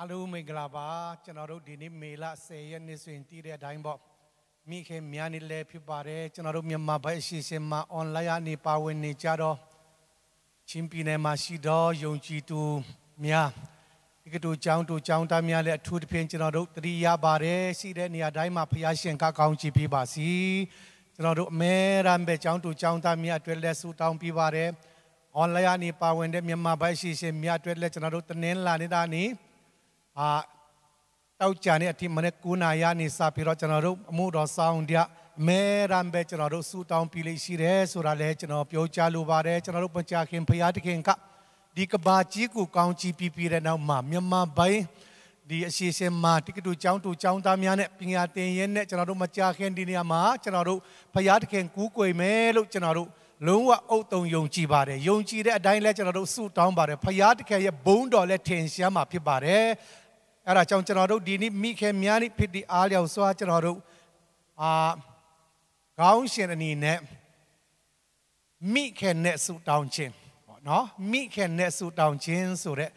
အားလုံးမင်္ဂလာပါကျွန်တော်တို့ဒီနေ့မေလ10ရက်နေ့ဆိုရင်တည်တဲ့အတိုင်းပေါ့မိခင်များနေလဲဖြစ်ပါတယ်ကျွန်တော်တို့မြန်မာဘက်အစီအစဉ်မှာ online အနေပါဝင်နေကြတော့ချင်းပြည်နယ်မှာရှိတော့ယုံကြည်သူများဒီကတူကျောင်းတူကျောင်းသားများလည်းအထူးသဖြင့်ကျွန်တော်တို့တတိယပါတယ်ရှိတဲ့နေရာတိုင်းမှာဖျားရှင်ကကောင်းချီးပေးပါစီကျွန်တော်တို့အမဲရန်ပဲကျောင်းတူကျောင်းသားများအတွက်လက်ဆုတောင်းပေးပါတယ် online အနေပါဝင်တဲ့မြန်မာဘက်အစီအစဉ်များအတွက်လည်းကျွန်တော်တို့တနင်္လာနေ့သားနေ့အာတောက်ကြနေအထိမနေ့9နာရီနေစပြီးတော့ကျွန်တော်တို့အမှုတော်ဆောင်တရားမဲရံပဲကျွန်တော်တို့ဆူတောင်းပြီးလေးရှိတယ်ဆိုတာလဲကျွန်တော်ပြောကြားလိုပါတယ်ကျွန်တော်တို့ပကြခင်ဖရာတခင်ကဒီကဘာကြီးကိုကောင်းချီးပြီးပြီးတဲ့နောက်မှာမြန်မာပိုင်းဒီအရှိရှင်မှာတိကတူចောင်းတူចောင်းသားများနဲ့ပညာသင်ရဲနဲ့ကျွန်တော်တို့မကြခင်ဒီနေရာမှာကျွန်တော်တို့ဖရာတခင်ကူးကွယ်မယ်လို့ကျွန်တော်တို့လုံးဝအုတ်တုံယုံကြည်ပါတယ်ယုံကြည်တဲ့အတိုင်းလဲကျွန်တော်တို့ဆူတောင်းပါတယ်ဖရာတခင်ရဲ့ဘုန်းတော်လဲထင်ရှားမှာဖြစ်ပါတယ်အဲ့ဒါကြောင့်ကျွန်တော်တို့ဒီနေ့မိခင်များနေ့ဖြစ်တဲ့အားလျောက်စွာကျွန်တော်တို့အာခေါင်းရှင်အနေနဲ့မိခင်နဲ့ဆူတောင်းခြင်းပေါ့နော်မိခင်နဲ့ဆူတောင်းခြင်းဆိုတဲ့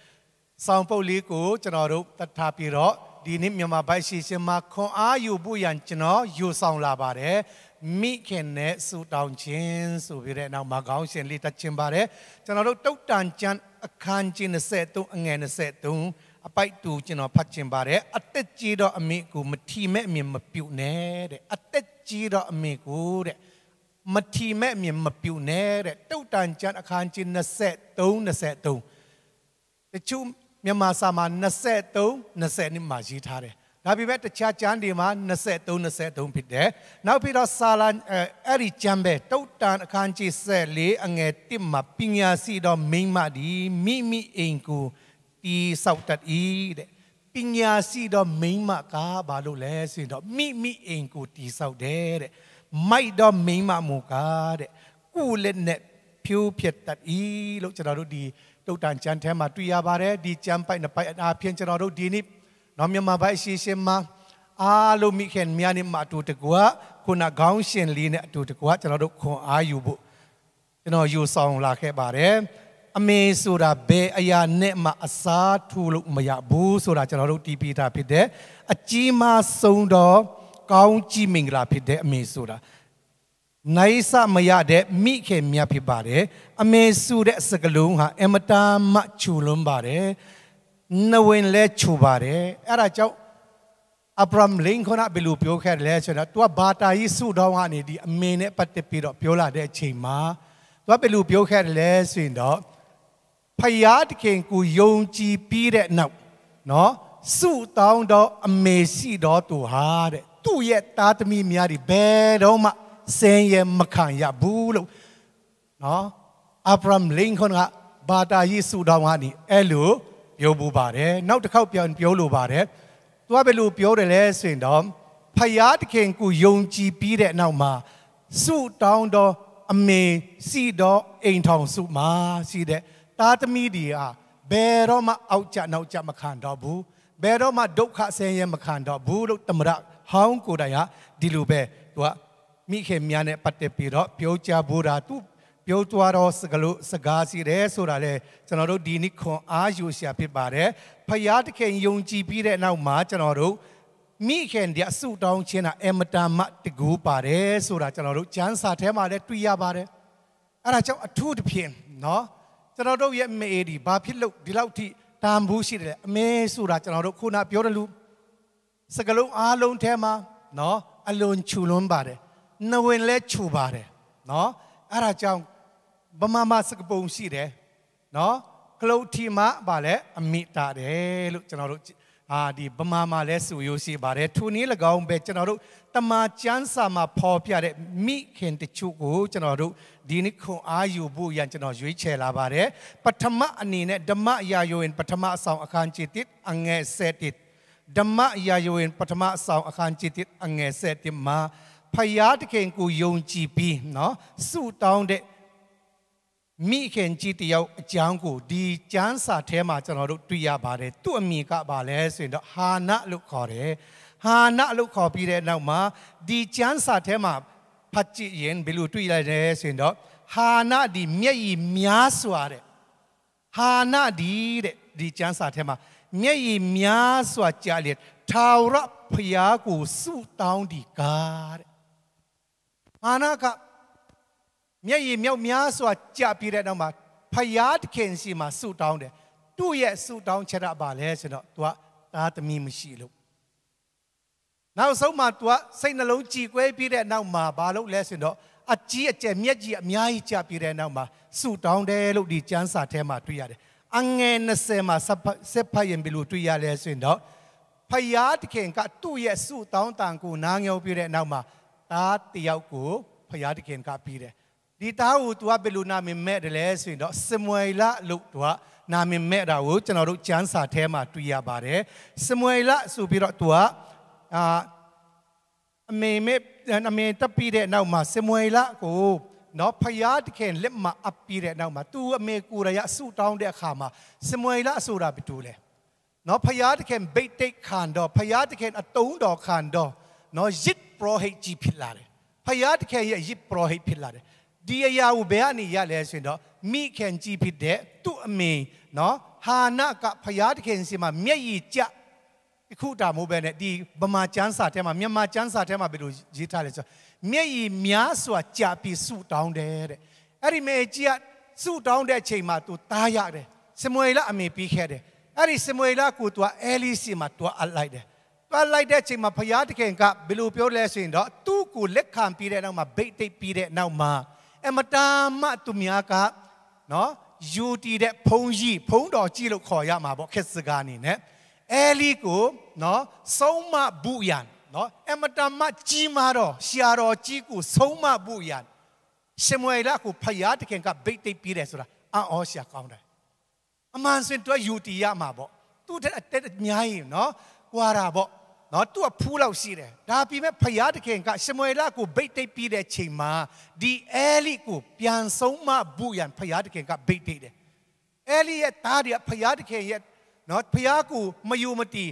ဆောင်းပုတ်လေးကိုကျွန်တော်တို့တတ်ထားပြီးတော့ဒီနေ့မြန်မာဘိုက်ရှိရှင်မှာခွန်အားယူဖို့ရန်ကျွန်တော်ယူဆောင်လာပါတယ်မိခင်နဲ့ဆူတောင်းခြင်းဆိုပြီးတဲ့နောက်မှာခေါင်းရှင်လေးတတ်ခြင်းပါတယ်ကျွန်တော်တို့တုတ်တန်ကျန်အခန်းကြီး23အငယ်23အပိုက်တူကျွန်တော်ဖတ်ခြင်းပါတယ်အသက်ကြီးတော့အမေကိုမထီမဲ့အမြင်မပြုတ်နဲ့တဲ့အသက်ကြီးတော့အမေကိုတဲ့မထီမဲ့အမြင်မပြုတ်နဲ့တဲ့တုတ်တန်ကျန်အခန်းကြီး23 23တချို့မြန်မာစာမှာ23 20နှစ်မှာရေးထားတယ်ဒါပေမဲ့တခြားကျမ်းတွေမှာ23 23ဖြစ်တယ်နောက်ပြီးတော့စာလန်အဲ့ဒီကျမ်းပဲတုတ်တန်အခန်းကြီး14အငယ်1မှာပညာရှိတော့မိမ့်မဒီမိမိအိမ်ကိုတီးဆောက်တတ်၏တဲ့ပညာရှိတော့မိမကဘာလို့လဲဆိုရင်တော့မိမိအိမ်ကိုတီးဆောက်တယ်တဲ့မိုက်တော့မိမမူကားတဲ့ကုလက်နဲ့ဖြိုးဖြက်တတ်၏လို့ကျွန်တော်တို့ဒီတုတ်တန်ကျမ်းထဲမှာတွေ့ရပါတယ်ဒီကျမ်းပိုက်နှစ်ပိုက်အားဖြင့်ကျွန်တော်တို့ဒီနေ့နော်မြန်မာဘိုက်ရှိရှင်မှာအားလုံးမိခင်များနေမှာအတူတကွာခုနခေါင်းရှင်လေးနဲ့အတူတကွာကျွန်တော်တို့ခွန်အားယူဖို့ကျွန်တော်ယူဆောင်လာခဲ့ပါတယ်အမေဆိုတာဘယ်အရာနဲ့မှ အစားထိုးလို့မရဘူးဆိုတာကျွန်တော်တို့တီးပြတာဖြစ်တယ်အကြီးမားဆုံးတော့ကောင်းကြီးမင်္ဂလာဖြစ်တဲ့အမေဆိုတာနိုင်စမရတဲ့မိခင်မြတ်ဖြစ်ပါတယ်အမေဆိုတဲ့စကလုံးဟာအမတားမချူလွန်းပါတယ်နှဝင်လဲချူပါတယ်အဲ့ဒါကြောင့်အဗြဟံလင်ခွန်ကဘယ်လိုပြောခဲ့လဲဆိုတော့ तू ကဘာတာကြီးဆူတောင်းကနေဒီအမေနဲ့ပတ်သက်ပြီးတော့ပြောလာတဲ့အချိန်မှာ तू ကဘယ်လိုပြောခဲ့လဲဆိုရင်တော့ဖယားတခင်ကိုယုံကြည်ပြီးတဲ့နောက်နော်စုတောင်းတော့အမေရှိတော်သူဟာတဲ့သူ့ရဲ့သားသမီးများတွေဘယ်တော့မှစင်ရမခံရဘူးလို့နော်အာဗြဟံလင်ခွန်ကဘာတာယေစုတော်ကနေအဲ့လိုပြောပူပါတယ်နောက်တစ်ခေါက်ပြန်ပြောလိုပါတယ်သူကဘယ်လိုပြောတယ်လဲဆိုရင်တော့ဖယားတခင်ကိုယုံကြည်ပြီးတဲ့နောက်မှာ စုတောင်းတော့အမေစီတော်အိမ်ထောင်စုမှာရှိတဲ့တားသမီးတွေဟာဘယ်တော့မှအောက်ကျနောက်ကျမခံတော့ဘူးဘယ်တော့မှဒုက္ခဆင်းရဲမခံတော့ဘူးလို့တမရဟောင်းကိုယ်တိုင်ဟာဒီလိုပဲသူကမိခင်များနဲ့ပတ်သက်ပြီးတော့ပြောကြဖို့တာသူပြောသွားတော့စကလို့စကားစီတယ်ဆိုတာလေကျွန်တော်တို့ဒီနေ့ခွန်အားယူရှာဖြစ်ပါတယ်ဖယားတခင်ယုံကြည်ပြီးတဲ့နောက်မှာကျွန်တော်တို့မိခင်ဒီအဆုတောင်းခြင်းတာအမတန်မှတကူပါတယ်ဆိုတာကျွန်တော်တို့ကျမ်းစာထဲမှာလည်းတွေ့ရပါတယ်အဲ့ဒါကြောင့်အထူးသဖြင့်เนาะကျွန်တော်တို့ရဲ့မေအေဒီဘာဖြစ်လို့ဒီလောက်ထိတန်ဖိုးရှိတယ်အမေဆိုတာကျွန်တော်တို့ခုနပြောတယ်လို့စကလုံးအားလုံးထဲမှာနော်အလွန်ခြုံလွန်းပါတယ်နှဝင်လဲခြုံပါတယ်နော်အဲ့ဒါကြောင့်ဗမာမစကပုံရှိတယ်နော်ကလုတ်ထီမပါလဲအမိတာတယ်လို့ကျွန်တော်တို့အာဒီဗမာမှာလဲဆိုရိုးရှိပါတယ်ထိုနည်း၎င်းပဲကျွန်တော်တို့တမာကျန်းစာမှာဖော်ပြတဲ့မိခင်တချို့ကိုကျွန်တော်တို့ဒီနေ့ခွန်အားယူဖို့ရန်ကျွန်တော်ရွေးချယ်လာပါတယ်ပထမအနေနဲ့ဓမ္မအရာယဝင်ပထမအဆောင်အခန်းကြီး1အငယ်7ဓမ္မအရာယဝင်ပထမအဆောင်အခန်းကြီး1အငယ်7မှာဖယားတခင်ကိုယုံကြည်ပြီးเนาะဆုတောင်းတဲ့မိခင်ကြီးတယောက်အကြောင်းကိုဒီကျမ်းစာထဲမှာကျွန်တော်တို့တွေ့ရပါတယ်သူ့အမိကပါလဲဆိုရင်တော့ဟာနလို့ခေါ်တယ်ဟာနလို့ခေါ်ပြီးတဲ့နောက်မှာဒီကျမ်းစာထဲမှာဖတ်ကြည့်ရင်ဘယ်လိုတွေ့လိုက်လဲဆိုရင်တော့ဟာနဒီမျက်ရည်များစွာတဲ့ဟာနဒီတဲ့ဒီကျမ်းစာထဲမှာမျက်ရည်များစွာကြာလေထာဝရဖျားကိုဆုတောင်းဒီကားတဲ့ဟာနကမျက်ရည်မြောက်များစွာကြာပြည့်တဲ့နောက်မှာဖယားတခင်စီမှာဆူတောင်းတယ်သူ့ရဲ့ဆူတောင်းချက်ကဘာလဲဆိုတော့ तू ကသားသမီးမရှိလို့နောက်ဆုံးမှာ तू ကစိတ်နှလုံးကြည်ကွဲပြီးတဲ့နောက်မှာဘာလုပ်လဲဆိုတော့အကြီးအကျယ်မျက်ကြီးအများကြီးကြာပြည့်တဲ့နောက်မှာဆူတောင်းတယ်လို့ဒီကျမ်းစာထဲမှာတွေ့ရတယ်အငယ်20မှာစက်ဖတ်ရင်ဘယ်လိုတွေ့ရလဲဆိုရင်တော့ဖယားတခင်ကသူ့ရဲ့ဆူတောင်းတန်ကိုနားငယ်ပြတဲ့နောက်မှာသားတယောက်ကိုဖယားတခင်ကပြီးတယ်ดีท้าวตัวเป็นลูนามิแม่เดลเอสวินดอสมวยละลูกตัวนามิแม่เราจะนรกจันทร์สาเทมาตุยาบาร์เรสมวยละสุบิรตัวอ่าเมเมนาเมตปีเดนเอามาสมวยละกูนอพยาธิเขนเล็บมาอัปปีเดนเอามาตัวเมกูระยะสู้ตองเดขามาสมวยละสุราปิดูเลยนอพยาธิเขนเบตเตคานดอพยาธิเขนอตุงดอคานดอนอยิบโปรเฮจีพิลาเลยพยาธิเขนยิบโปรเฮพิลาเลยဒီအရာကိုဘယ်ကနေရလဲဆိုရင်တော့မိခင်ကြည်ဖြစ်တဲ့သူ့အမေနော်ဟာနကဖယားတခင်စီမှာမျက်ရည်ကျအခုတာမိုးပဲနဲ့ဒီဗမာကျမ်းစာထဲမှာမြန်မာကျမ်းစာထဲမှာဘယ်လိုရေးထားလဲဆိုမျက်ရည်များစွာကြာပြီးဆူတောင်းတယ်တဲ့အဲ့ဒီမေကြီးကဆူတောင်းတဲ့အချိန်မှာသူသားရတယ်စမွေလအမေပြီးခဲ့တယ်အဲ့ဒီစမွေလကိုသူကအဲလီစီမှာသူအပ်လိုက်တယ်ပတ်လိုက်တဲ့အချိန်မှာဖယားတခင်ကဘယ်လိုပြောလဲဆိုရင်တော့သူ့ကိုလက်ခံပြီးတဲ့နောက်မှာဗိတ်တိတ်ပြီးတဲ့နောက်မှာအမတားမသူများကနော်ယူတီတဲ့ဖုံးကြီးဖုံးတော်ကြီးလို့ခေါ်ရမှာပေါ့ခက်စကားအနေနဲ့အဲလီကိုနော်ဆုံးမဘူးရန်နော်အမတားမကြီးမာတော့ရှာတော်ကြီးကိုဆုံးမဘူးရန်ရှမွေလာကိုဖယားတခင်ကဗိတ်သိပ်ပြီးတယ်ဆိုတာအံ့ဩစရာကောင်းတယ်အမှန်စင်တွဲယူတီရမှာပေါ့သူ့ထက်အတက်အများကြီးနော်ကွာတာပေါ့နော်သူကဖူးလောက်ရှိတယ်ဒါပြီးမဲ့ဖယားတခင်ကရှမွေလကိုဗိတ်တိတ်ပြီးတဲ့ချိန်မှာဒီအဲလီကိုပြန်ဆုံးမဘူးရန်ဖယားတခင်ကဗိတ်တိတ်တယ်အဲလီရဲ့သားတွေကဖယားတခင်ရဲ့နော်ဖယားကိုမယုံမတီ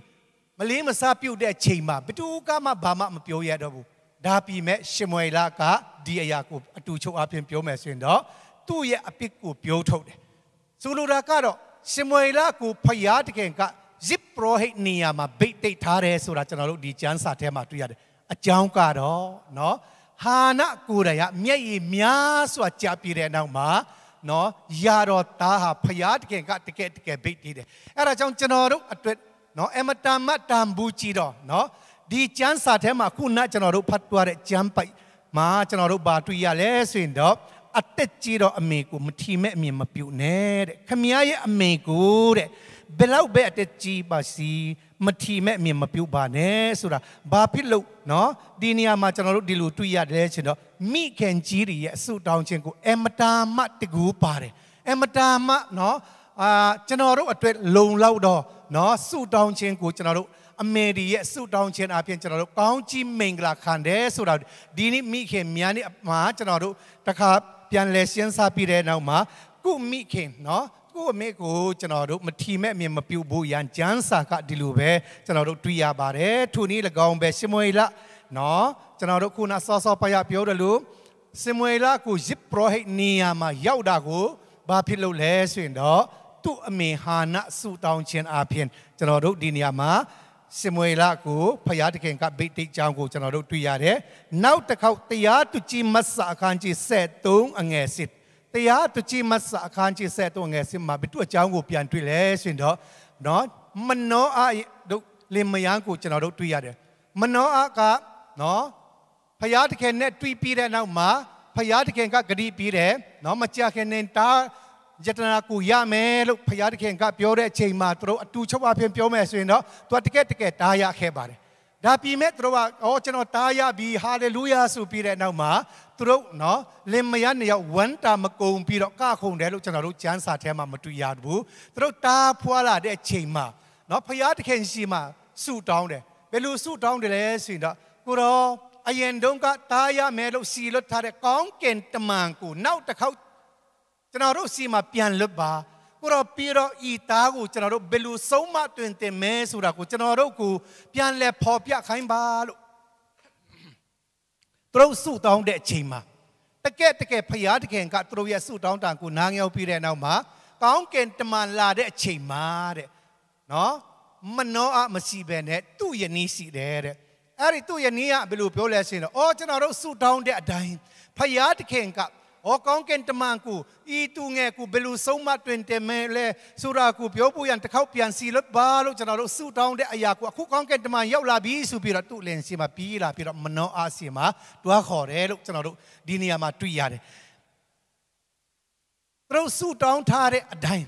မလေးမစားပြုတ်တဲ့ချိန်မှာဘသူကမှဘာမှမပြောရတော့ဘူးဒါပြီးမဲ့ရှမွေလကဒီအရာကိုအတူချုပ်အပြင်ပြောမယ်ဆိုရင်တော့သူ့ရဲ့အပြစ်ကိုပြောထုတ်တယ်ဆိုလိုတာကတော့ရှမွေလကိုဖယားတခင်ကဇစ်ပရောဟိတ်နေရာမှာဗိတ်သိက်ထားတယ်ဆိုတာကျွန်တော်တို့ဒီကျမ်းစာထဲမှာတွေ့ရတယ်အကြောင်းကတော့เนาะဟာနကိုယ်တိုင်ကမျက်ရည်များစွာကြာပြည့်တဲ့နောက်မှာเนาะယာတော်သားဟာဖျားတကယ်ကတကယ်တကယ်ဗိတ်သေးတယ်အဲ့ဒါကြောင့်ကျွန်တော်တို့အတွက်เนาะအမတန်မတန်ဘူးကြည်တော့เนาะဒီကျမ်းစာထဲမှာခုနကျွန်တော်တို့ဖတ်သွားတဲ့ကျမ်းပိုက်မှာကျွန်တော်တို့ဘာတွေ့ရလဲဆိုရင်တော့အတက်ကြီးတော့အမေကိုမထီမဲ့အမြင်မပြုတ်နဲ့တဲ့ခမည်းရဲ့အမေကိုတဲ့ဘယ်လောက်ပဲအတက်ကြီးပါစီမထီမဲ့အမြင်မပြုတ်ပါနဲ့ဆိုတာဘာဖြစ်လို့နော်ဒီနေရာမှာကျွန်တော်တို့ဒီလိုတွေ့ရတယ်ချင်တော့မိခင်ကြီးတွေရဲ့အဆုတောင်းခြင်းကိုအမတာမတကူပါတယ်အမတာမနော်အာကျွန်တော်တို့အတွက်လုံလောက်တော့နော်ဆုတောင်းခြင်းကိုကျွန်တော်တို့အမေဒီရဲ့ဆုတောင်းခြင်းအပြင်ကျွန်တော်တို့ကောင်းကြီးမင်္ဂလာခံတယ်ဆိုတာဒီနေ့မိခင်များနေ့မှာကျွန်တော်တို့တခါပြန်လဲရှင်းစားပြီးတဲ့နောက်မှာကုမိခင်နော်ကိုအမေကိုကျွန်တော်တို့မထီမဲ့အမြင်မပြုတ်ဖို့ရန်ကျန်းစာကဒီလိုပဲကျွန်တော်တို့တွေ့ရပါတယ်ထိုနည်း၎င်းပဲရှမွေလနော်ကျွန်တော်တို့ခုနစောစောပရပြောတယ်လို့ရှမွေလကိုယစ်ပရောဟိတ်နေရာမှာရောက်တာကိုဘာဖြစ်လို့လဲဆိုရင်တော့သူ့အမေဟာနဆူတောင်းခြင်းအပြင်ကျွန်တော်တို့ဒီနေရာမှာရှမွေလကိုဖယားတခင်ကဗိတ်တိတ်ကြောင်းကိုကျွန်တော်တို့တွေ့ရတယ်နောက်တစ်ခေါက်တရားသူကြီးမတ်စာအခန်းကြီး73အငယ်10တရားတကြည်မဆာအခန်းကြီးဆက်တော့ငယ်စင်မှာဘသူအကြောင်းကိုပြန်တွေ့လဲရှင်တော့နော်မနောအားတို့လင်မယားကိုကျွန်တော်တို့တွေ့ရတယ်မနောအားကနော်ဖယားတခင်နဲ့တွေ့ပြီးတဲ့နောက်မှာဖယားတခင်ကဂတိပြီးတယ်နော်မကြခင်နဲ့တာယတနာကိုရမယ်လို့ဖယားတခင်ကပြောတဲ့အချိန်မှာသူတို့အတူချုပ်အဖင်ပြောမယ်ဆိုရင်တော့သူတကယ်တကယ်တားရခဲ့ပါတယ်ဒါပြင်မဲ့သူတို့ကဩကျွန်တော်တားရပြီဟာလေလုယာဆိုပြီးတဲ့နောက်မှာသူတို့နော်လင်မယားနှစ်ယောက်ဝမ်းတာမကုံပြီးတော့ကခုန်တယ်လို့ကျွန်တော်တို့ကျမ်းစာထဲမှာမတွေ့ရဘူးသူတို့တားဖွာလာတဲ့အချိန်မှာနော်ဖယားတခင်ရှိမှဆူတောင်းတယ်ဘယ်လိုဆူတောင်းတယ်လဲဆိုရင်တော့ကိုရောအရင်တုန်းကတားရမယ်လို့စီလွတ်ထားတဲ့ကောင်းကင်တမန်ကိုနောက်တစ်ခေါက်ကျွန်တော်တို့စီမှာပြန်လွတ်ပါကိုတော့ပြီးတော့ဤသားကိုကျွန်တော်တို့ဘယ်လိုဆုံးမတွင်တင်မဲဆိုတာကိုကျွန်တော်တို့ကိုပြန်လဲဖော်ပြခိုင်းပါလို့သူတို့ဆုတောင်းတဲ့အချိန်မှာတကယ်တကယ်ဖျားတခင်ကသူတို့ရဲ့ဆုတောင်းတန်ကိုနားငယ်ပြီးတဲ့နောက်မှာကောင်းကင်တမန်လာတဲ့အချိန်မှာတဲ့နော်မနောအမရှိပဲနဲ့သူ့ယနေ့ရှိတယ်တဲ့အဲ့ဒီသူ့ယနေ့ကဘယ်လိုပြောလဲဆိုရင်တော့အော်ကျွန်တော်တို့ဆုတောင်းတဲ့အတိုင်းဖျားတခင်ကဩကောင်းကင်တမန်ကိုဤသူငယ်ကိုဘယ်လိုဆုံးမတွင်တယ်မဲလဲဆိုတာကိုပြောဖို့ရန်တစ်ခေါက်ပြန်စီလို့ပါလို့ကျွန်တော်တို့ဆူတောင်းတဲ့အရာကိုအခုကောင်းကင်တမန်ရောက်လာပြီဆိုပြီးတော့သူ့လင်စီမှာပြီးလာပြီးတော့မနောအားစီမှာတွားခေါ်တယ်လို့ကျွန်တော်တို့ဒီနေရာမှာတွေ့ရတယ်သူတို့ဆူတောင်းထားတဲ့အတိုင်း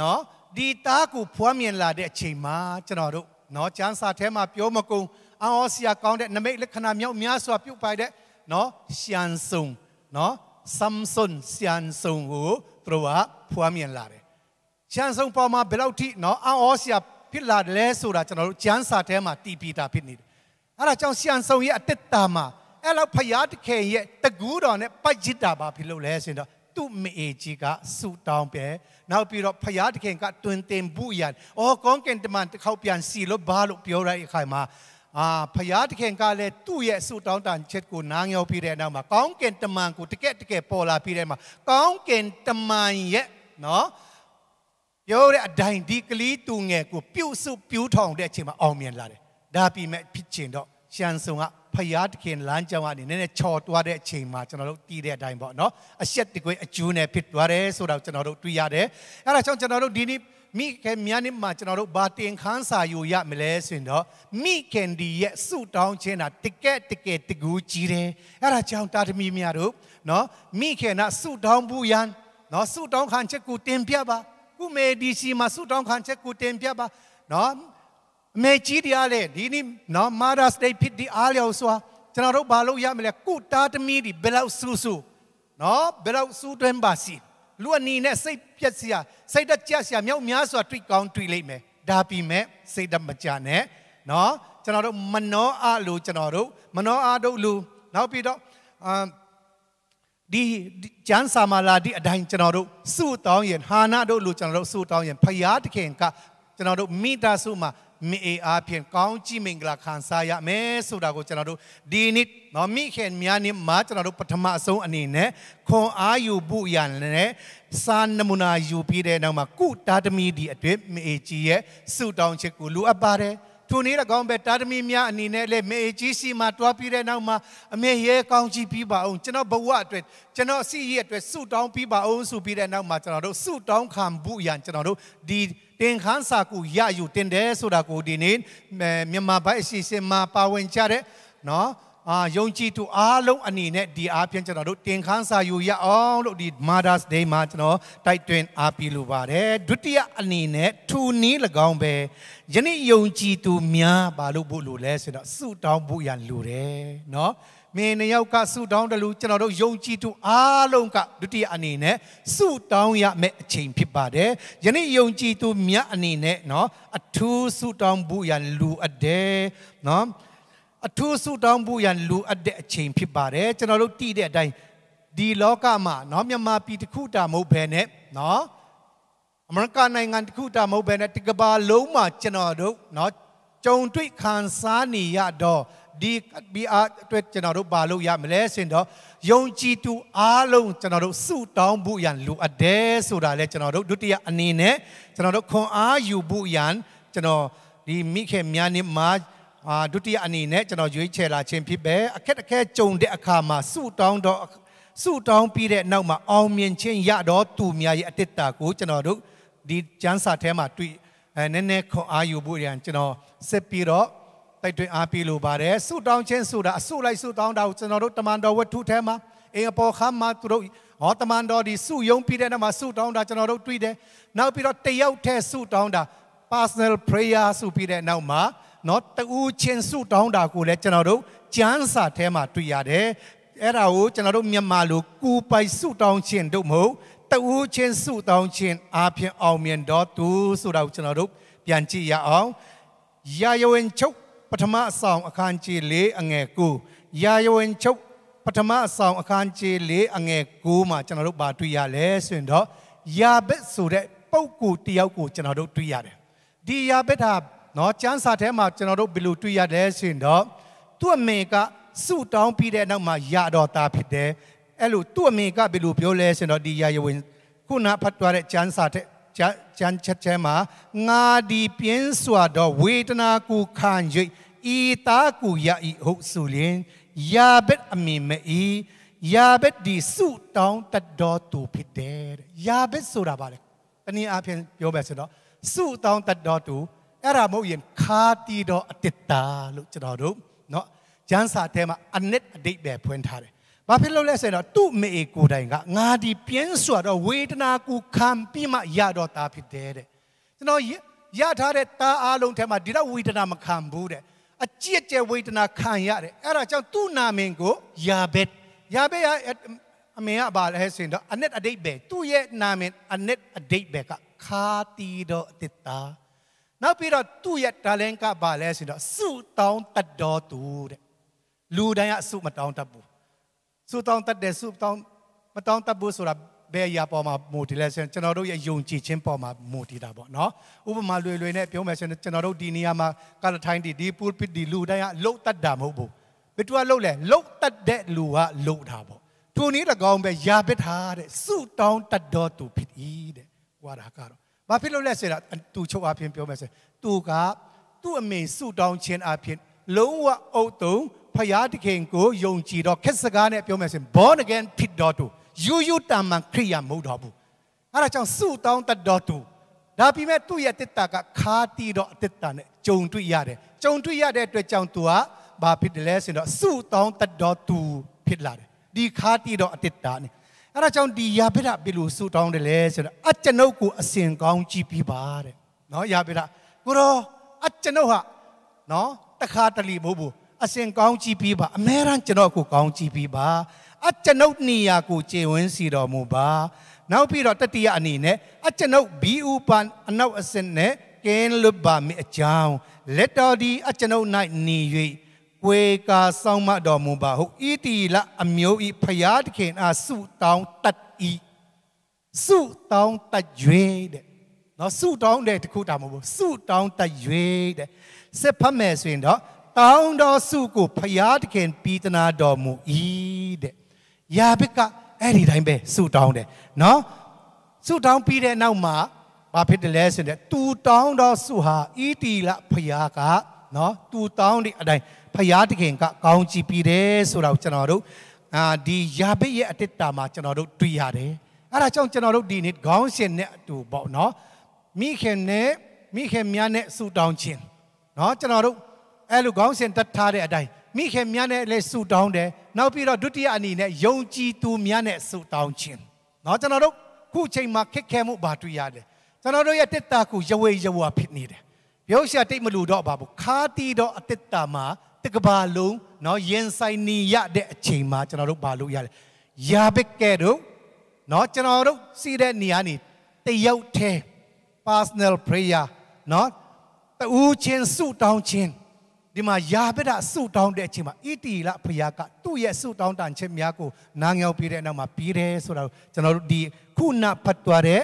နော်ဒီတားကိုဖွားမြင်လာတဲ့အချိန်မှာကျွန်တော်တို့နော်ကျမ်းစာထဲမှာပြောမကုန်အောင်းအောစရာကောင်းတဲ့နမိတ်လက္ခဏာမြောက်များစွာပြုတ်ပိုက်တဲ့နော်ရှန်ဆုံနော်ဆမ်ဆွန်ဆျန်ဆုံကိုသူတို့ကဖွားမြင်လာတယ်။ရှန်ဆုံပေါ်မှာဘယ်လောက်ထိနော်အံ့ဩစရာဖြစ်လာတယ်လဲဆိုတာကျွန်တော်တို့ကျမ်းစာထဲမှာတီးပြတာဖြစ်နေတယ်။အဲ့ဒါကြောင့်ရှန်ဆုံရဲ့အတ္တတာမှာအဲ့လောက်ဖျားတခင်ရဲ့တကူးတော်နဲ့ပတ်ကြည့်တာပါဖြစ်လို့လဲဆိုရင်တော့သူ့မအေကြီးကဆူတောင်းပဲနောက်ပြီးတော့ဖျားတခင်ကတွင်တင်ဘူးရန်အော်ကောင်းကင်တမန်တစ်ခေါက်ပြန်စီလို့ဘာလို့ပြောရတဲ့အခါမှာအာဖယားတခင်ကလည်းသူ့ရဲ့ဆုတောင်းတန်ချက်ကိုနားငေါပြီးတဲ့နောက်မှာကောင်းကင်တမန်ကိုတကက်တကက်ပေါ်လာပြီးတဲ့မှာကောင်းကင်တမန်ရဲ့နော်ပြောတဲ့အတိုင်းဒီကလေးသူငယ်ကိုပြုတ်ဆုပြူးထောင်တဲ့အချိန်မှာအောင်မြင်လာတယ်ဒါပြီမဲ့ဖြစ်ချင်တော့ရှန်ဆုံကဖယားတခင်လမ်းကြောင်းကနေနည်းနည်းချော်သွားတဲ့အချိန်မှာကျွန်တော်တို့တီးတဲ့အတိုင်းပေါ့နော်အဆက်တကွေအကျူးနဲ့ဖြစ်သွားတယ်ဆိုတော့ကျွန်တော်တို့တွေ့ရတယ်အဲဒါကြောင့်ကျွန်တော်တို့ဒီနေ့မိခင်များနေ့မှာကျွန်တော်တို့ဘာတင်ခန်းစာယူရမလဲဆိုရင်တော့မိခင်ဒီရဲ့ဆုတောင်းခြင်းတာတကယ်တကယ်တကူကြီးတယ်အဲ့ဒါကြောင့်တာသမီများတို့နော်မိခင်ကဆုတောင်းဘူးရန်နော်ဆုတောင်းခံချက်ကိုတင်ပြပါခုမေဒီစီမှာဆုတောင်းခံချက်ကိုတင်ပြပါနော်အမေကြီးတရားလေဒီနေ့နော် Mother's Day ဖြစ်ဒီအားလျော်စွာကျွန်တော်တို့ဘာလုပ်ရမလဲကုတာသမီးဒီဘယ်လောက်ဆူဆူနော်ဘယ်လောက်ဆူတွင်းပါစီလူအနေနဲ့စိတ်ပြက်စရာစိတ်တက်ကြက်စရာမြောက်များစွာတွေ့ကောင်းတွေ့လိမ့်မယ်ဒါပြီမဲ့စိတ်တမကြနဲ့နော်ကျွန်တော်တို့မနောအားလို့ကျွန်တော်တို့မနောအားတို့လူနောက်ပြီးတော့အာဒီကျမ်းစာမှာလာဒီအတိုင်းကျွန်တော်တို့စုတောင်းရင်ဟာနာတို့လူကျွန်တော်တို့စုတောင်းရင်ဖရာတခင်ကကျွန်တော်တို့မိသားစုမှာမိအေအားဖြင့်ကောင်းကြီးမင်္ဂလာခံစားရမယ်ဆိုတာကိုကျွန်တော်တို့ဒီနေ့နော်မိခင်များနေ့မှာကျွန်တော်တို့ပထမအဆုံးအနေနဲ့ခွန်အားယူဖို့ရနဲ့စာနမူနာယူပြီးတဲ့နောက်မှာကုတာသမီဒီအတွင်းမိအေကြီးရဲ့ဆုတောင်းချက်ကိုလိုအပ်ပါတယ်။ထိုနေ့၎င်းပဲတာသမီများအနေနဲ့လည်းမေအကြီးစီမှာတွားပြီးတဲ့နောက်မှာအမေရဲကောင်းချီးပြီးပါအောင်ကျွန်တော်ဘဝအတွက်ကျွန်တော်အစီရအတွက်ဆုတောင်းပြီးပါအောင်ဆိုပြီးတဲ့နောက်မှာကျွန်တော်တို့ဆုတောင်းခံမှုရန်ကျွန်တော်တို့ဒီတင်ခန်းစာကိုရယူတင်တယ်ဆိုတာကိုဒီနေ့မြန်မာဘိုက်အစီအစဉ်မှာပါဝင်ကြတဲ့နော်အာယုံကြည်သူအားလုံးအနေနဲ့ဒီအားဖြင့်ကျွန်တော်တို့တင်ခန်းစာယူရအောင်လို့ဒီ Mother's Day မှာကျွန်တော်တိုက်တွန်းအားပေးလိုပါတယ်ဒုတိယအနေနဲ့ထူနည်း၎င်းပဲယနေ့ယုံကြည်သူများဘာလို့ဖို့လို့လဲဆိုတော့ဆုတောင်းဖို့ရလိုတယ်เนาะမင်းနှစ်ယောက်ကဆုတောင်းတယ်လို့ကျွန်တော်တို့ယုံကြည်သူအားလုံးကဒုတိယအနေနဲ့ဆုတောင်းရမယ့်အချိန်ဖြစ်ပါတယ်။ယနေ့ယုံကြည်သူများအနေနဲ့เนาะအထူးဆုတောင်းဖို့ရလူအပ်တယ်เนาะအထူးဆုတောင်းဖို့ရန်လိုအပ်တဲ့အချိန်ဖြစ်ပါတယ်ကျွန်တော်တို့တည်တဲ့အတိုင်းဒီလောကမှာเนาะမြန်မာပြည်တစ်ခုတာမဟုတ်ဘဲနဲ့เนาะအမေရိကန်နိုင်ငံတစ်ခုတာမဟုတ်ဘဲနဲ့တကဘာလုံးမှာကျွန်တော်တို့เนาะကြုံတွေ့ခံစားနေရတော့ဒီဘီအားအတွက်ကျွန်တော်တို့ပါလို့ရမလဲဆိုရင်တော့ယုံကြည်သူအားလုံးကျွန်တော်တို့ဆုတောင်းဖို့ရန်လိုအပ်တယ်ဆိုတာလဲကျွန်တော်တို့ဒုတိယအနေနဲ့ကျွန်တော်တို့ခွန်အားယူဖို့ရန်ကျွန်တော်ဒီမိခင်များနေမှာအာဒုတိယအနေနဲ့ကျွန်တော်ရွေးချယ်လာခြင်းဖြစ်ပဲအခက်အခဲကြုံတဲ့အခါမှာဆုတောင်းတော့ဆုတောင်းပြီးတဲ့နောက်မှာအောင်မြင်ခြင်းရတော့သူများရဲ့အတ္တတာကိုကျွန်တော်တို့ဒီကျမ်းစာထဲမှာတွေ့အဲနည်းနည်းခွန်အားယူဖို့ရန်ကျွန်တော်စစ်ပြီးတော့တိုက်တွန်းအားပေးလိုပါတယ်ဆုတောင်းခြင်းဆိုတာအဆုလိုက်ဆုတောင်းတာကိုကျွန်တော်တို့တမန်တော်ဝတ္ထုထဲမှာအင်အပေါ်ခမ်းမှာသူတို့ဟောတမန်တော်ဒီဆုယုံပြီးတဲ့နောက်မှာဆုတောင်းတာကျွန်တော်တို့တွေ့တယ်နောက်ပြီးတော့တယောက်တည်းဆုတောင်းတာ personal prayer ဆိုပြီးတဲ့နောက်မှာနော်တူချင်းစုတောင်းတာကိုလည်းကျွန်တော်တို့ကျမ်းစာထဲမှာတွေ့ရတယ်အဲ့ဒါကိုကျွန်တော်တို့မြန်မာလိုကူပိုင်စုတောင်းခြင်းတို့မဟုတ်တူချင်းစုတောင်းခြင်းအပြင်အောင်မြင်တော်သူဆိုတော့ကျွန်တော်တို့ပြန်ကြည့်ရအောင်ယာယဝင်ချုပ်ပထမအဆောင်အခန်းကြီး၄အငယ်9ယာယဝင်ချုပ်ပထမအဆောင်အခန်းကြီး၄အငယ်9မှာကျွန်တော်တို့ပါတွေ့ရလဲဆိုရင်တော့ယာဘက်ဆိုတဲ့ပုပ်ကိုတယောက်ကိုကျွန်တော်တို့တွေ့ရတယ်ဒီယာဘက်ဟာနော်ကျမ်းစာထဲမှာကျွန်တော်တို့ဘယ်လိုတွေ့ရတယ်ဆိုရင်တော့သူ့အမေကဆုတောင်းပြီးတဲ့နောက်မှာရတော်သားဖြစ်တယ်အဲ့လိုသူ့အမေကဘယ်လိုပြောလဲဆိုရင်တော့ဒီယာယဝင်ခုနဖတ်သွားတဲ့ကျမ်းစာတဲ့ကျမ်းချက်ထဲမှာငါဒီပြင်းစွာသောဝေဒနာကိုခံ၍ဤသားကိုရဤဟုတ်ဆိုလျင်ယာဘက်အမေမဤယာဘက်ဒီဆုတောင်းတတော်သူဖြစ်တယ်တဲ့ယာဘက်ဆိုတာပါလေတနည်းအားဖြင့်ပြောမယ်ဆိုတော့ဆုတောင်းတတော်သူအဲ့ဒါမဟုတ်ရင်ခါတီတော်အတ္တတာလို့ကျွန်တော်တို့เนาะကျမ်းစာထဲမှာအနစ်အတိတ်ပဲဖွင့်ထားတယ်။ဘာဖြစ်လို့လဲဆိုရင်တော့သူ့မေအေကိုတိုင်ကငါဒီပြင်းစွာတော့ဝေဒနာကိုခံပြီးမှရတော့တာဖြစ်တယ်တဲ့။ကျွန်တော်ရထားတဲ့တာအားလုံးထဲမှာဒီတော့ဝေဒနာမခံဘူးတဲ့။အကြည့်အကျဲဝေဒနာခံရတယ်။အဲ့ဒါကြောင့်သူ့နာမင်ကိုယာဘက်ယာဘက်အမေကဘာလဲဆိုရင်တော့အနစ်အတိတ်ပဲသူ့ရဲ့နာမင်အနစ်အတိတ်ပဲကခါတီတော့အတ္တတာ။နောက်ပြီးတော့သူ့ရဲ့ talent ကဘာလဲဆိုတော့စုတောင်းတတ်တော်သူတဲ့လူတိုင်းကအစုမတောင်းတတ်ဘူးစုတောင်းတတ်တယ်စုတောင်းမတောင်းတတ်ဘူးဆိုတာဘယ်အရာပေါ်မှာမူတည်လဲဆိုရင်ကျွန်တော်တို့ရဲ့ယုံကြည်ခြင်းပေါ်မှာမူတည်တာပေါ့နော်ဥပမာလွယ်လွယ်နဲ့ပြောမယ်ဆိုရင်ကျွန်တော်တို့ဒီနေရာမှာကလထိုင်းဒီဒီပူပစ်ဒီလူတိုင်းကလှုပ်တတ်တာမဟုတ်ဘူးဘယ်သူကလှုပ်လဲလှုပ်တတ်တဲ့လူကလှုပ်တာပေါ့သူနည်း၎င်းပဲယာပစ်တာတဲ့စုတောင်းတတ်တော်သူဖြစ်၏တဲ့ဟောတာကတော့။ဘာဖြစ်လို့လဲဆိုတာသူချုပ်အပြင်ပြောမယ်ဆို။သူကသူ့အမေဆူတောင်းခြင်းအပြင်လုံးဝအုတ်တုံဖယားတခင်ကိုယုံကြည်တော့ခက်စကားနဲ့ပြောမယ်ဆိုရင် born again ဖြစ်တော်သူယူယူတမန်ခရိယာမဟုတ်တော့ဘူး။အဲ့ဒါကြောင့်ဆူတောင်းတတ်တော်သူဒါပေမဲ့သူ့ရဲ့တစ်တာကခါတီတော့အတ္တနဲ့ကြုံတွေ့ရတယ်။ကြုံတွေ့ရတဲ့အတွက်ကြောင့်သူကဘာဖြစ်တယ်လဲဆိုတော့ဆူတောင်းတတ်တော်သူဖြစ်လာတယ်။ဒီခါတီတော့အတ္တနဲ့အဲ့ဒါကြောင့်ဒီယာပိဒဘယ်လိုဆူတောင်းတယ်လဲဆိုတော့အကျွန်ုပ်ကိုအစဉ်ကောင်းကြည့်ပြီးပါတဲ့နော်ယာပိဒကိုရောအကျွန်ုပ်ဟာနော်တခါတလီဘိုးဘိုးအစဉ်ကောင်းကြည့်ပြီးပါ အမဲရန်ကျွန်တော်ကိုကောင်းကြည့်ပြီးပါအကျွန်ုပ်နေရာကိုကျေဝင်းစီတော်မူပါနောက်ပြီးတော့တတိယအနေနဲ့အကျွန်ုပ်ဘီဥပန်အနောက်အစဉ်နဲ့ကင်းလွတ်ပါမိအကြောင်းလက်တော်ဒီအကျွန်ုပ်၌နေ၍ဝေကာဆောင်မတော်မူပါဟုဤတီလအမျိုးဤဖျားတခင်အားဆုတောင်းတတ်ဤဆုတောင်းတတ်၍တဲ့နော်ဆုတောင်းတဲ့တခုတာမဟုတ်ဘူးဆုတောင်းတတ်၍တဲ့စစ်ဖတ်မယ်ဆိုရင်တော့တောင်းတော်ဆုကိုဖျားတခင်ပြီးတနာတော်မူဤတဲ့ယာဘကအဲ့ဒီတိုင်းပဲဆုတောင်းတယ်နော်ဆုတောင်းပြီးတဲ့နောက်မှာဘာဖြစ်တယ်လဲဆိုရင်တူတောင်းတော်ဆုဟာဤတီလဖျားကနော်တူတောင်းတဲ့အတိုင်းဖယားတခင်က ကောင်းချီးပြီးတယ်ဆိုတော့ကျွန်တော်တို့အာဒီယာဘိရဲ့အတ္တတာမှာကျွန်တော်တို့တွေ့ရတယ်အဲ့ဒါကြောင့်ကျွန်တော်တို့ဒီနေ့ခေါင်းရှင်နဲ့အတူပေါ့နော်မိခင်နဲ့မိခင်များနဲ့ဆူတောင်းခြင်းနော်ကျွန်တော်တို့အဲ့လိုခေါင်းရှင်တတ်ထားတဲ့အတိုင်းမိခင်များနဲ့လည်းဆူတောင်းတယ်နောက်ပြီးတော့ဒုတိယအနေနဲ့ယုံကြည်သူများနဲ့ဆူတောင်းခြင်းနော်ကျွန်တော်တို့ခုချိန်မှာခက်ခဲမှုဘာတွေ့ရလဲကျွန်တော်တို့ရဲ့တစ်တာကိုရဝေရဝဖြစ်နေတယ်ပြောရှာတိတ်မလို့တော့ပါဘူးခါတီတော့အတ္တတာမှာတကဘာလုံးเนาะရင်ဆိုင်နေရတဲ့အချိန်မှာကျွန်တော်တို့ဘာလို့ရလဲယာဘက်ကဲတို့เนาะကျွန်တော်တို့စီးတဲ့နေရာနေတယောက်တည်း personal prayer เนาะတူးချင်းဆုတောင်းခြင်းဒီမှာယာဘက်ကအဆုတောင်းတဲ့အချိန်မှာဣတီလဖရာကသူ့ရဲ့ဆုတောင်းတန်ခြင်းများကိုနားငေါပြတဲ့နောက်မှာပြီးတယ်ဆိုတော့ကျွန်တော်တို့ဒီခုနဖတ်သွားတဲ့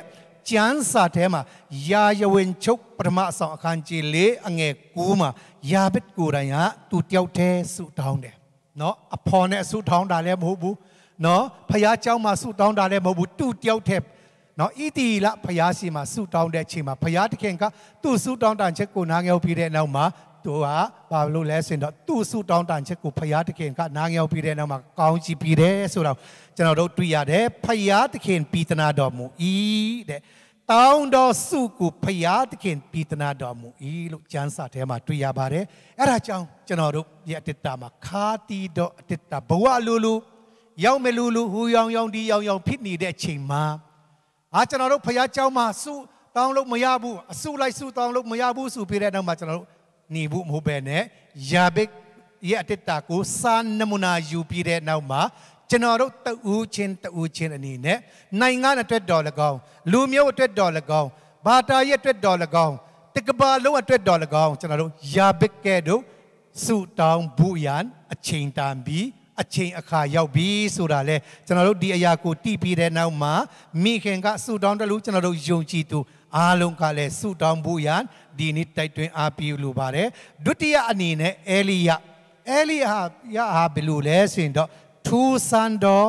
ကျမ်းစာထဲမှာယာယဝင်ချုပ်ပထမအဆောင်အခန်းကြီး၄အငယ်9မှာယာဘစ်ကိုယ်တိုင်ကသူတယောက်တည်းဆုတောင်းတယ်နော်အဖော်နဲ့ဆုတောင်းတာလည်းမဟုတ်ဘူးနော်ဖခင်เจ้าမှာဆုတောင်းတာလည်းမဟုတ်ဘူးသူတယောက်တည်းနော်ဣတီလဖျားရှိမှာဆူတောင်းတဲ့အချိန်မှာဖျားတခင်ကသူ့ဆူတောင်းတန်ချက်ကိုနားငယ်ပြီးတဲ့နောက်မှာသူကဘာလို့လဲဆိုရင်တော့သူ့ဆုတောင်းတန်ချက်ကိုဖရာသခင်ကနားငယ်ပြီးတဲ့နောက်မှာကောင်းချီးပြီးတယ်ဆိုတော့ကျွန်တော်တို့တွေ့ရတယ်ဖရာသခင်ပီတနာတော်မူဤတဲ့တောင်းတော်စုကိုဖရာသခင်ပီတနာတော်မူဤလို့ကျမ်းစာထဲမှာတွေ့ရပါတယ်အဲ့ဒါကြောင့်ကျွန်တော်တို့ရဲ့အတ္တမှာခါတီတော်အတ္တဘဝလူလူရောက်မလူလူဟူယောင်ယောင်ဒီယောင်ယောင်ဖြစ်နေတဲ့အချိန်မှာအာကျွန်တော်တို့ဖရာเจ้าမှာစုတောင်းလို့မရဘူးအစုလိုက်စုတောင်းလို့မရဘူးဆိုပြတဲ့နောက်မှာကျွန်တော်တို့နေဖို့မဟုတ်ဘဲနဲ့ယာဘိတ်ရဲ့အတ္တကိုစာနမူနာယူပြီးတဲ့နောက်မှာကျွန်တော်တို့တူးချင်းတူးချင်းအနေနဲ့နိုင်ငံအတွက်တော်၎င်းလူမျိုးအတွက်တော်၎င်းဘာသာရေးအတွက်တော်၎င်းတက္ကပါလုံးအတွက်တော်၎င်းကျွန်တော်တို့ယာဘိတ်ကဲ့သို့ဆုတောင်းဘူးရန်အချိန်တန်ပြီးအချိန်အခါရောက်ပြီဆိုတာလေကျွန်တော်တို့ဒီအရာကိုတည်ပြီးတဲ့နောက်မှာမိခင်ကဆူတောင်းတယ်လို့ကျွန်တော်တို့ယုံကြည်သူအားလုံးကလည်းဆုတောင်းဖို့ရန်ဒီနေ့တိုက်တွန်းအားပေးလိုပါတယ်ဒုတိယအနေနဲ့အဲလီယာအဲလီယာရဟာဘယ်လိုလဲဆိုရင်တော့ထူဆန်တော်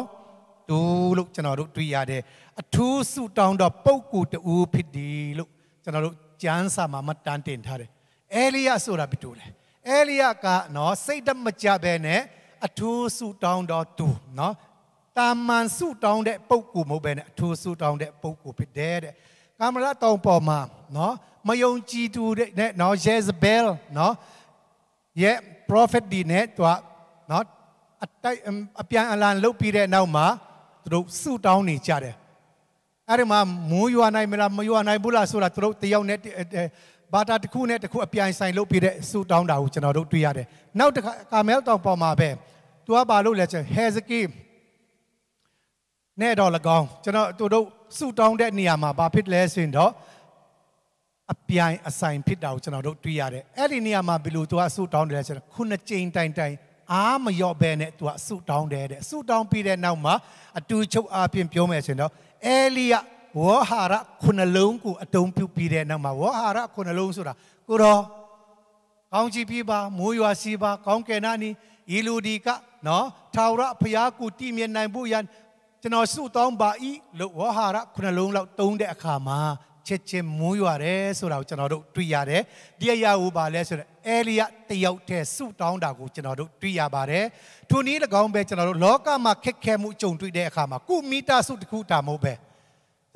တူလို့ကျွန်တော်တို့တွေ့ရတယ်အထူးဆုတောင်းတော်ပုပ်ကူတူဖြစ်တယ်လို့ကျွန်တော်တို့ကျမ်းစာမှာမှတန်တင်ထားတယ်အဲလီယာဆိုတာဘယ်လိုလဲအဲလီယာကနော်စိတ်တမကြပဲနဲ့အထူးဆုတောင်းတော်သူနော်တာမန်ဆုတောင်းတဲ့ပုပ်ကူမဟုတ်ပဲနဲ့အထူးဆုတောင်းတဲ့ပုပ်ကူဖြစ်တယ်တဲ့ကာမရာတောင်ပေါ်မှာနော်မယုံကြည်သူတဲ့နော်ယေဇဘဲလ်နော်ရဲ့ prophet ဒီနဲ့သူကနော်အတိုက်အပြန်အလှန်လုပ်ပြီးတဲ့နောက်မှာသူတို့ဆုတောင်းနေကြတယ်အဲ့ဒီမှာမိုးရွာနိုင်မလားမရွာနိုင်ဘူးလားဆိုတာသူတို့တယောက်နဲ့ဘာတာတစ်ခုနဲ့တစ်ခုအပြိုင်ဆိုင် လုပ်ပြီးတဲ့ဆူတောင်းတာကိုကျွန်တော်တို့တွေ့ရတယ်။နောက်တစ်ခါကာမဲလ်တောင်ပေါ်မှာပဲသူကဘာလုပ်လဲဆိုဟေဇကိနဲ့တော့၎င်းကျွန်တော်သူတို့ဆူတောင်းတဲ့နေရာမှာဘာဖြစ်လဲဆိုရင်တော့အပြိုင်အဆိုင်ဖြစ်တာကိုကျွန်တော်တို့တွေ့ရတယ်အဲ့ဒီနေရာမှာဘယ်လိုသူကဆူတောင်းတယ်လဲဆိုတော့ခုနှစ်ကြိမ်တိုင်တိုင်အားမလျော့ဘဲနဲ့သူကဆူတောင်းတယ်တဲ့ဆူတောင်းပြီးတဲ့နောက်မှာအတူချုပ်အားဖြင့်ပြောမယ်ဆိုရင်တော့အဲလီယာဝေါ်ဟာရခုနှလုံးကိုအတုံးပြုပြီးတဲ့နောက်မှာဝေါ်ဟာရခုနှလုံးဆိုတာကိုတော့ကောင်းချီးပြပါမိုးရွာစီပါ ကောင်းကင်နာနီဤလူဒီကနော်ထာဝရဘုရားကိုတည်မြဲနိုင်ဖို့ရန်ကျွန်တော်ဆုတောင်းပါဤလို့ဝဟာရခုနှလုံးလောက်တုံးတဲ့အခါမှာချက်ချင်းမိုးရွာတယ်ဆိုတာကိုကျွန်တော်တို့တွေ့ရတယ်။ဒီအရာကိုပါလဲဆိုတော့အဲလီယတယောက်တည်းဆုတောင်းတာကိုကျွန်တော်တို့တွေ့ရပါတယ်။ထိုနည်း၎င်းပဲကျွန်တော်တို့လောကမှာခက်ခဲမှုကြုံတွေ့တဲ့အခါမှာကုမိတာဆုတစ်ခုတာမဟုတ်ပဲ။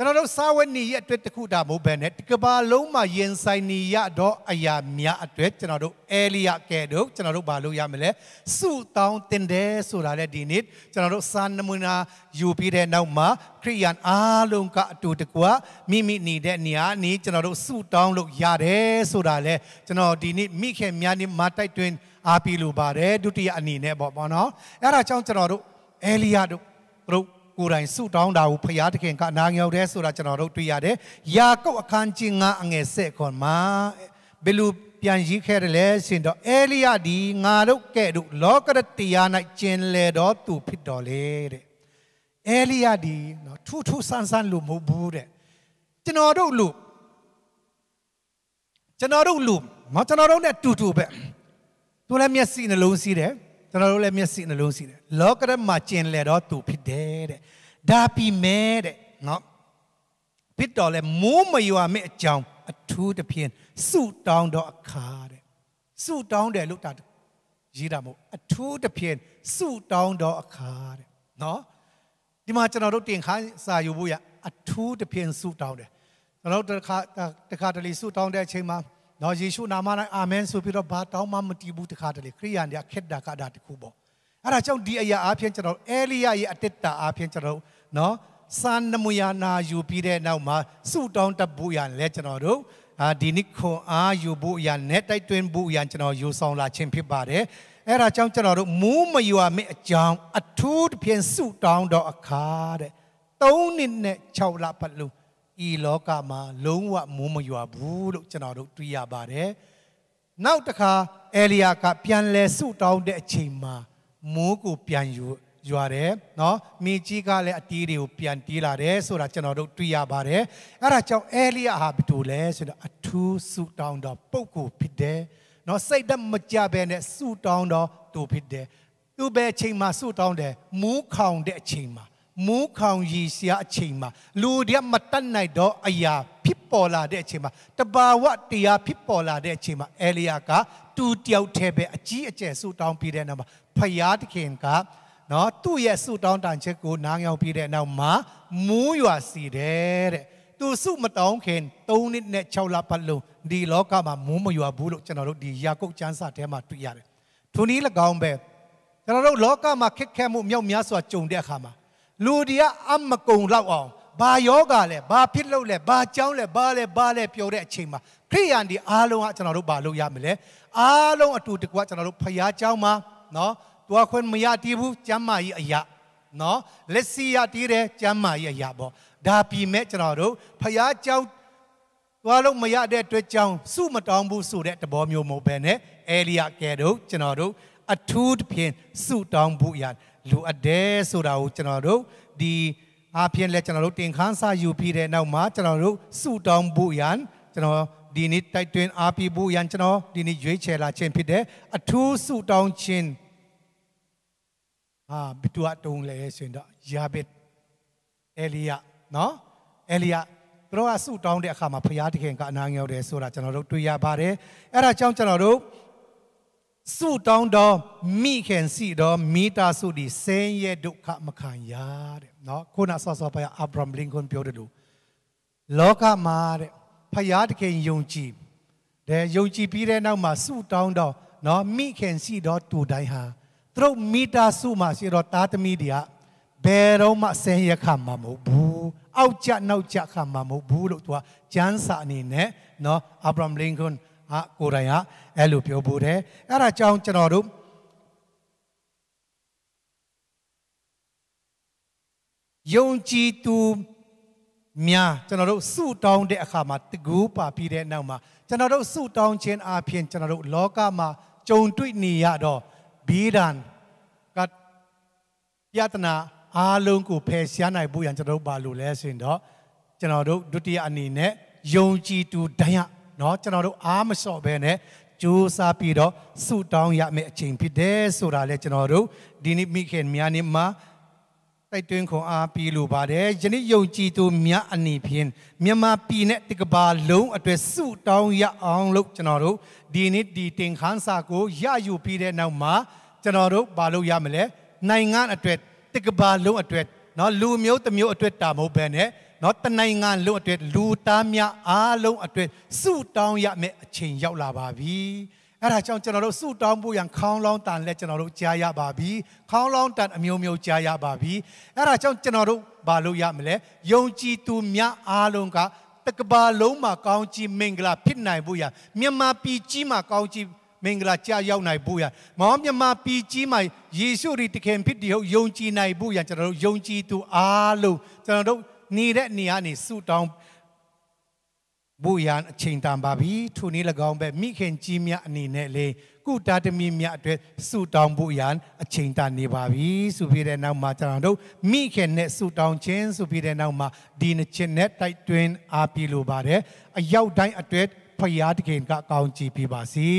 ကျွန်တော်တို့စာဝတ်နေရအတွက်တခုတာမဟုတ်ဘဲနဲ့တကဘာလုံးမှာရင်ဆိုင်နေရတော့အရာများအတွက်ကျွန်တော်တို့အဲလီယာကဲတို့ကျွန်တော်တို့ဘာလို့ရမလဲစုတောင်းတင်တယ်ဆိုတာလေဒီနေ့ကျွန်တော်တို့စာနမူနာယူပြီးတဲ့နောက်မှာ ခရိယန်အားလုံးကအတူတကွမိမိနေတဲ့နေရာနေကျွန်တော်တို့စုတောင်းလို့ရတယ်ဆိုတာလေကျွန်တော်ဒီနေ့မိခင်များနေမှာတိုက်တွင်အားပေးလိုပါတယ်ဒုတိယအနေနဲ့ပေါ့ပေါ့နော်အဲ့ဒါကြောင့်ကျွန်တော်တို့အဲလီယာတို့တို့ကိုယ်တိုင်ဆုတောင်းတာကိုဖရာသခင်ကအနာငယ်တယ်ဆိုတာကျွန်တော်တို့တွေ့ရတယ်။ယာကုပ်အခန်းကြီး9အငယ်7ခွန်မှာဘယ်လိုပြန်ရေးခဲ့တယ်လဲရှင်တော့အဲလိယဒီငါတို့ကဲ့သို့လောကတရား၌ကျင်လေတော့သူဖြစ်တော်လေတဲ့။အဲလိယဒီနော်ထူးထူးဆန်းဆန်းလို့မဟုတ်ဘူးတဲ့။ကျွန်တော်တို့လူကျွန်တော်တို့လူမကျွန်တော်တို့ ਨੇ တူတူပဲ။သူလည်းမျက်စိနှလုံးစီးတယ်။ကျွန်တော်တို့လည်းမျက်စိနှလုံးစီတယ်လောကရမှာကျင်လည်တော့သူဖြစ်တယ်တဲ့ဒါပြီမဲတဲ့နော်ဖြစ်တော်လဲမိုးမယွာမဲ့အကြောင်းအထူးသဖြင့်ဆုတောင်းတော့အခါတဲ့ဆုတောင်းတယ်လို့တာရေးတာမဟုတ်အထူးသဖြင့်ဆုတောင်းတော့အခါတဲ့နော်ဒီမှာကျွန်တော်တို့တင်ခါစာယူဖို့ရအထူးသဖြင့်ဆုတောင်းတယ်ကျွန်တော်တို့တစ်ခါတစ်ခါတလေဆုတောင်းတဲ့အချိန်မှာနော်ယေရှုနာမ၌အာမင်ဆိုပြီးတော့ဘာတောင်းမှမတီးဘူးတခါတလေခရိယန်တွေကခက်တာကတာတခုပေါ့အဲ့ဒါကြောင့်ဒီအရာအပြင်ကျွန်တော်အဲလီယာရဲ့အတ္တတာအပြင်ကျွန်တော်နော်စံနမူယာနာယူပြီးတဲ့နောက်မှာစုတောင်းတဖို့ရန်လဲကျွန်တော်တို့အာဒီနိခွန်အားယူဖို့ရန်နဲ့တိုက်တွင်းဖို့ရန်ကျွန်တော်ယူဆောင်လာခြင်းဖြစ်ပါတယ်အဲ့ဒါကြောင့်ကျွန်တော်တို့မူးမယွာမင်းအကြောင်းအထူးတစ်ဖြင့်စုတောင်းတော့အခါတဲ့၃နှစ်နဲ့၆လပတ်လုံးဤလောကမှာလုံးဝမိုးမရွာဘူးလို့ကျွန်တော်တို့တွေ့ရပါတယ်။နောက်တစ်ခါအဲလီယာကပြန်လဲဆုတောင်းတဲ့အချိန်မှာမိုးကိုပြန်ယူရွာတယ်နော်မိကြီးကလည်းအတီးတွေကိုပြန်တီးလာတယ်ဆိုတာကျွန်တော်တို့တွေ့ရပါတယ်အဲ့ဒါကြောင့်အဲလီယာဟာဘယ်လိုလဲဆိုတော့အထူးဆူတောင်းတော့ပုပ်ကိုဖြစ်တယ်နော်စိတ်တမကြပဲနဲ့ဆူတောင်းတော့သူဖြစ်တယ်သူပဲအချိန်မှာဆူတောင်းတယ်မူးခေါင်တဲ့အချိန်မှာမိုးခေါင်ရီစရာအချိန်မှာလူတွေမတတ်နိုင်တော့အရာဖြစ်ပေါ်လာတဲ့အချိန်မှာတဘာဝတရားဖြစ်ပေါ်လာတဲ့အချိန်မှာအဲလီယာကသူတယောက်တည်းပဲအကြီးအကျယ်ဆူတောင်းပြီးတဲ့နောက်မှာဖယားသခင်ကနော်သူ့ရဲ့ဆူတောင်းတန်ချက်ကို နားရောက်ပြီးတဲ့နောက်မှာမိုးရွာစီတယ်တဲ့သူစုမတောင်းခင်3နှစ်နဲ့6လပတ်လုံးဒီလောကမှာမိုးမရွာဘူးလို့ကျွန်တော်တို့ဒီယာကုပ်ကျမ်းစာထဲမှာတွေ့ရတယ်။ထိုနည်း၎င်းပဲကျွန်တော်တို့လောကမှာခက်ခဲမှုမြောက်များစွာကြုံတဲ့အခါမှာလူဒီကအမကုံလောက်အောင်ဘာယောဂါလဲဘာဖြစ်လို့လဲဘာကြောင်းလဲဘာလဲဘာလဲပြောတဲ့အချိန်မှာခရိယန်ဒီအားလုံးကကျွန်တော်တို့ဘာလုပ်ရမလဲအားလုံးအတူတကွကျွန်တော်တို့ဖရားကြောင်းမှာနော်တွားခွင့်မရတည်ဘူးကျမ်းမာကြီးအရာနော်လက်စီရတည်တယ်ကျမ်းမာကြီးအရာပေါ့ဒါပြီမဲ့ကျွန်တော်တို့ဖရားကြောင်းသွားလို့မရတဲ့အတွက်ကြောင့်စုမတောင်းဘူးဆိုတဲ့သဘောမျိုးမဟုတ်ဘဲနဲ့အဲလီယာကဲတို့ကျွန်တော်တို့အထူးသဖြင့်စုတောင်းဖို့ရတယ်လိုအပ်တယ်ဆိုတာကိုကျွန်တော်တို့ဒီအားဖြင့်လည်းကျွန်တော်တို့တင်ခန်းစာယူပြီးတဲ့နောက်မှာကျွန်တော်တို့စုတောင်းဖို့ရန်ကျွန်တော်ဒီနေ့တိုက်တွန်းအားပေးဖို့ရန်ကျွန်တော်ဒီနေ့ရွေးချယ်လာခြင်းဖြစ်တယ်အထူးစုတောင်းခြင်းဟာဘသူအတုံးလဲဆိုရင်တော့ယာဘက်အဲလီယာနော်အဲလီယာတို့ကဆုတောင်းတဲ့အခါမှာဖရာတခင်ကအနာငယ်တယ်ဆိုတာကျွန်တော်တို့တွေ့ရပါတယ်အဲ့ဒါကြောင့်ကျွန်တော်တို့ဆုတောင်းတော်မိခင်စီတော်မိသားစုဒီဆင်းရဲဒုက္ခမခံရတဲ့နော်ခုနဆော့ဆော့ဖယားအာဗြဟံလင်ကွန်ပြောတယ်လို့လောကမှာတဲ့ဖယားတခင်ယုံကြည်တဲ့ယုံကြည်ပြီးတဲ့နောက်မှာဆုတောင်းတော်နော်မိခင်စီတော်တူတိုင်းဟာသူတို့မိသားစုမှာရှိတော်တာသမီတွေကဘယ်တော့မှဆင်းရဲခံမှာမဟုတ်ဘူးအောက်ကျနောက်ကျခံမှာမဟုတ်ဘူးလို့သူကကျမ်းစာအနေနဲ့နော်အာဗြဟံလင်ကွန်အကိုတိုင်ကအဲ့လိုပြောဖို့တယ်အဲ့ဒါကြောင့်ကျွန်တော်တို့ယုံကြည်သူများကျွန်တော်တို့ဆုတောင်းတဲ့အခါမှာတကူပါပြီးတဲ့နောက်မှာကျွန်တော်တို့ဆုတောင်းခြင်းအပြင်ကျွန်တော်တို့လောကမှာကြုံတွေ့နေရတော့ဘီဒန်ကယတနာအားလုံးကိုဖယ်ရှားနိုင်ဖို့ရန်ကျွန်တော်တို့ပါလို့လဲဆိုရင်တော့ကျွန်တော်တို့ဒုတိယအနေနဲ့ယုံကြည်သူတိုင်းเนาะကျွန်တော်တို့အားမလျှော့ဘဲနဲ့ကြိုးစားပြီးတော့ဆုတောင်းရမယ့်အချိန်ဖြစ်တယ်ဆိုတာလေကျွန်တော်တို့ဒီနေ့မိခင်များနေ့မှာတိုက်တွန်းခွန်အားပေးလိုပါတယ်ယနေ့ယုံကြည်သူများအနေဖြင့်မြန်မာပြည်နဲ့တက္ကပါလုံးအတွက်ဆုတောင်းရအောင်လို့ကျွန်တော်တို့ဒီနေ့ဒီတင်ခန်းစာကိုရယူပြီးတဲ့နောက်မှာကျွန်တော်တို့ဘာလုပ်ရမလဲနိုင်ငံအတွက်တက္ကပါလုံးအတွက်เนาะလူမျိုးတစ်မျိုးအတွက်တာမဟုတ်ဘဲနဲ့နော်တနိုင်ငံလုံးအတွက်လူသားများအားလုံးအတွက်ဆုတောင်းရမယ့်အချိန်ရောက်လာပါပြီအဲ့ဒါကြောင့်ကျွန်တော်တို့ဆုတောင်းဖို့ရန်ခေါင်းလောင်းတန်လက်ကျွန်တော်တို့ကြားရပါပြီခေါင်းလောင်းတန်အမျိုးမျိုးကြားရပါပြီအဲ့ဒါကြောင့်ကျွန်တော်တို့ဘာလို့ရမလဲယုံကြည်သူများအားလုံးကတက္ကပါလုံးမှာကောင်းချီးမင်္ဂလာဖြစ်နိုင်ဖို့ရမြန်မာပြည်ကြီးမှာကောင်းချီးမင်္ဂလာကြာရောက်နိုင်ဖို့ရမောမြမပီကြီးမှာယေရှုရီတခင်ဖြစ်တည်ဟုတ်ယုံကြည်နိုင်ဖို့ရကျွန်တော်တို့ယုံကြည်သူအားလုံးကျွန်တော်တို့နေတဲ့နေရာနေဆုတောင်းဘူရန်အချိန်တန်ပါပြီထိုနည်း၎င်းပဲမိခင်ကြီးမြတ်အနေနဲ့လေကုတာတမီမြတ်အတွက်ဆုတောင်းဖို့ရန်အချိန်တန်နေပါပြီဆိုပြီးတဲ့နောက်မှာကျွန်တော်တို့မိခင်နဲ့ဆုတောင်းခြင်းဆိုပြီးတဲ့နောက်မှာဒီနှစ်ချက်နဲ့တိုက်တွင်းအားပြလိုပါတယ်အရောက်တိုင်းအတွက်ဖရာတခင်ကကောင်းချီးပေးပါစေ